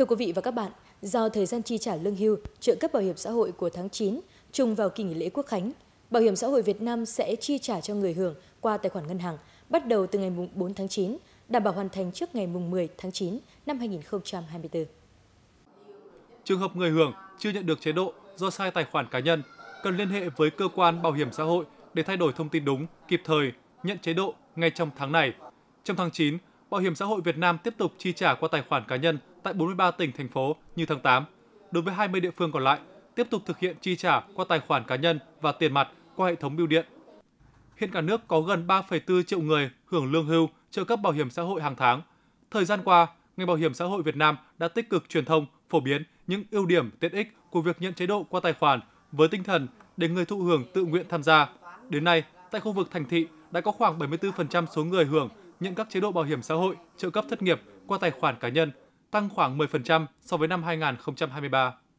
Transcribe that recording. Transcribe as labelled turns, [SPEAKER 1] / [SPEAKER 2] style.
[SPEAKER 1] Thưa quý vị và các bạn, do thời gian chi trả lương hưu, trợ cấp bảo hiểm xã hội của tháng 9 trùng vào kỳ nghỉ lễ Quốc khánh, Bảo hiểm xã hội Việt Nam sẽ chi trả cho người hưởng qua tài khoản ngân hàng bắt đầu từ ngày 4 tháng 9, đảm bảo hoàn thành trước ngày 10 tháng 9 năm 2024.
[SPEAKER 2] Trường hợp người hưởng chưa nhận được chế độ do sai tài khoản cá nhân, cần liên hệ với cơ quan bảo hiểm xã hội để thay đổi thông tin đúng, kịp thời, nhận chế độ ngay trong tháng này. Trong tháng 9, Bảo hiểm xã hội Việt Nam tiếp tục chi trả qua tài khoản cá nhân tại 43 tỉnh, thành phố như tháng 8. Đối với 20 địa phương còn lại, tiếp tục thực hiện chi trả qua tài khoản cá nhân và tiền mặt qua hệ thống bưu điện. Hiện cả nước có gần 3,4 triệu người hưởng lương hưu, trợ cấp bảo hiểm xã hội hàng tháng. Thời gian qua, ngành bảo hiểm xã hội Việt Nam đã tích cực truyền thông, phổ biến những ưu điểm, tiện ích của việc nhận chế độ qua tài khoản với tinh thần để người thụ hưởng tự nguyện tham gia. Đến nay, tại khu vực thành thị đã có khoảng 74% số người hưởng nhận các chế độ bảo hiểm xã hội, trợ cấp thất nghiệp qua tài khoản cá nhân tăng khoảng 10% so với năm 2023.